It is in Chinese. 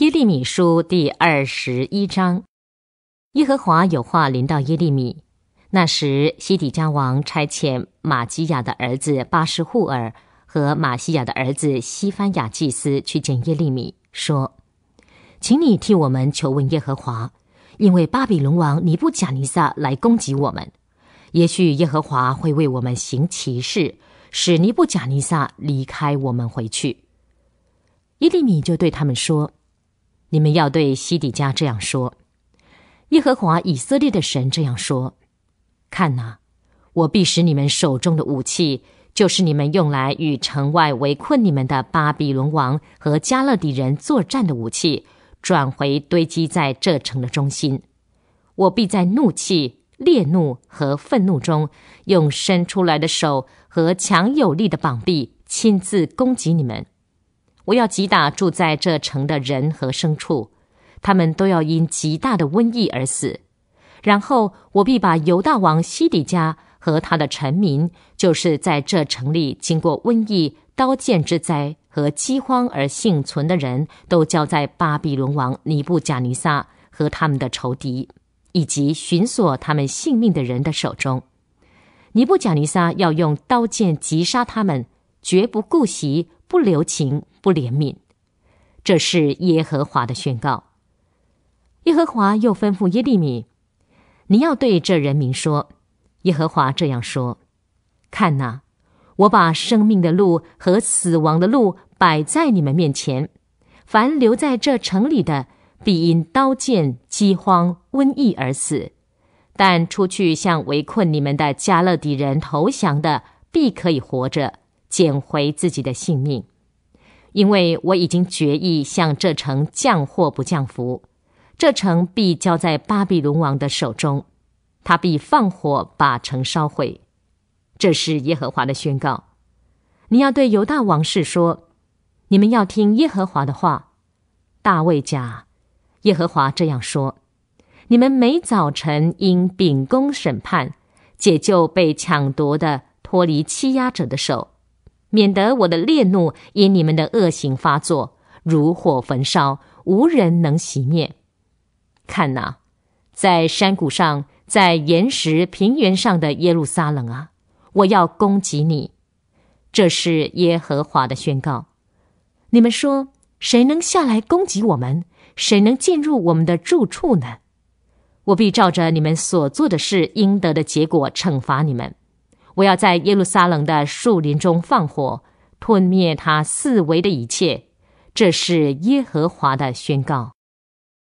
耶利米书第二十一章，耶和华有话临到耶利米。那时，西底家王差遣玛基亚的儿子巴士户尔和玛西亚的儿子西番雅祭司去见耶利米，说：“请你替我们求问耶和华，因为巴比伦王尼布贾尼撒来攻击我们，也许耶和华会为我们行奇事，使尼布贾尼撒离开我们回去。”耶利米就对他们说。你们要对西底家这样说：“耶和华以色列的神这样说：看哪，我必使你们手中的武器，就是你们用来与城外围困你们的巴比伦王和加勒底人作战的武器，转回堆积在这城的中心。我必在怒气、烈怒和愤怒中，用伸出来的手和强有力的膀臂，亲自攻击你们。”我要击打住在这城的人和牲畜，他们都要因极大的瘟疫而死。然后我必把犹大王西底家和他的臣民，就是在这城里经过瘟疫、刀剑之灾和饥荒而幸存的人，都交在巴比伦王尼布贾尼撒和他们的仇敌以及寻索他们性命的人的手中。尼布贾尼撒要用刀剑击杀他们，绝不顾惜。不留情，不怜悯，这是耶和华的宣告。耶和华又吩咐耶利米：“你要对这人民说，耶和华这样说：看哪，我把生命的路和死亡的路摆在你们面前。凡留在这城里的，必因刀剑、饥荒、瘟疫而死；但出去向围困你们的加勒底人投降的，必可以活着。”捡回自己的性命，因为我已经决意向这城降祸不降福，这城必交在巴比伦王的手中，他必放火把城烧毁。这是耶和华的宣告。你要对犹大王室说：你们要听耶和华的话。大卫家，耶和华这样说：你们每早晨因秉公审判，解救被抢夺的脱离欺压者的手。免得我的烈怒因你们的恶行发作，如火焚烧，无人能熄灭。看哪，在山谷上、在岩石平原上的耶路撒冷啊，我要攻击你。这是耶和华的宣告。你们说，谁能下来攻击我们？谁能进入我们的住处呢？我必照着你们所做的事应得的结果惩罚你们。我要在耶路撒冷的树林中放火，吞灭他四围的一切。这是耶和华的宣告。